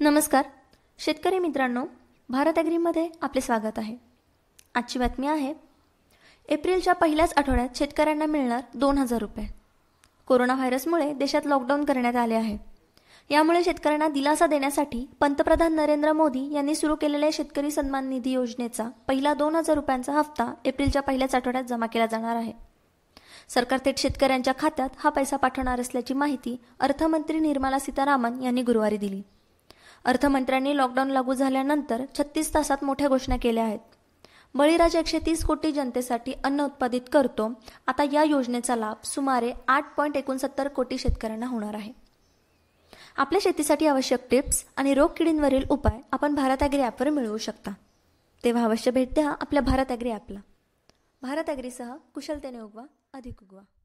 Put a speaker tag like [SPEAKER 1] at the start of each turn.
[SPEAKER 1] नमस्कार शेतकरी मित्रांनो भारत अग्रीमध्ये आपले स्वागत आहे आजची बातमी आहे एप्रिलच्या पहिल्याच आठवड्यात शेतकऱ्यांना मिळणार दोन हजार रुपये कोरोना व्हायरसमुळे देशात लॉकडाऊन करण्यात आले आहे यामुळे शेतकऱ्यांना दिलासा देण्यासाठी पंतप्रधान नरेंद्र मोदी यांनी सुरू केलेल्या शेतकरी सन्मान निधी योजनेचा पहिला दोन हजार रुपयांचा हप्ता एप्रिलच्या पहिल्याच आठवड्यात जमा केला जाणार आहे सरकार थेट शेतकऱ्यांच्या खात्यात हा पैसा पाठवणार असल्याची माहिती अर्थमंत्री निर्मला सीतारामन यांनी गुरुवारी दिली अर्थमंत्र्यांनी लॉकडाऊन लागू झाल्यानंतर छत्तीस तासात मोठ्या घोषणा केल्या आहेत बळीराज एकशे तीस कोटी जनतेसाठी अन्न उत्पादित करतो आता या योजनेचा लाभ सुमारे आठ पॉईंट एकोणसत्तर कोटी शेतकऱ्यांना होणार आहे आपल्या शेतीसाठी आवश्यक टिप्स आणि रोग किडींवरील उपाय आपण भारत ॲग्री ॲपवर मिळवू शकता तेव्हा अवश्य भेट द्या आपल्या भारत ॲग्री ॲपला भारत ॲग्रीसह कुशलतेने उगवा अधिक उगवा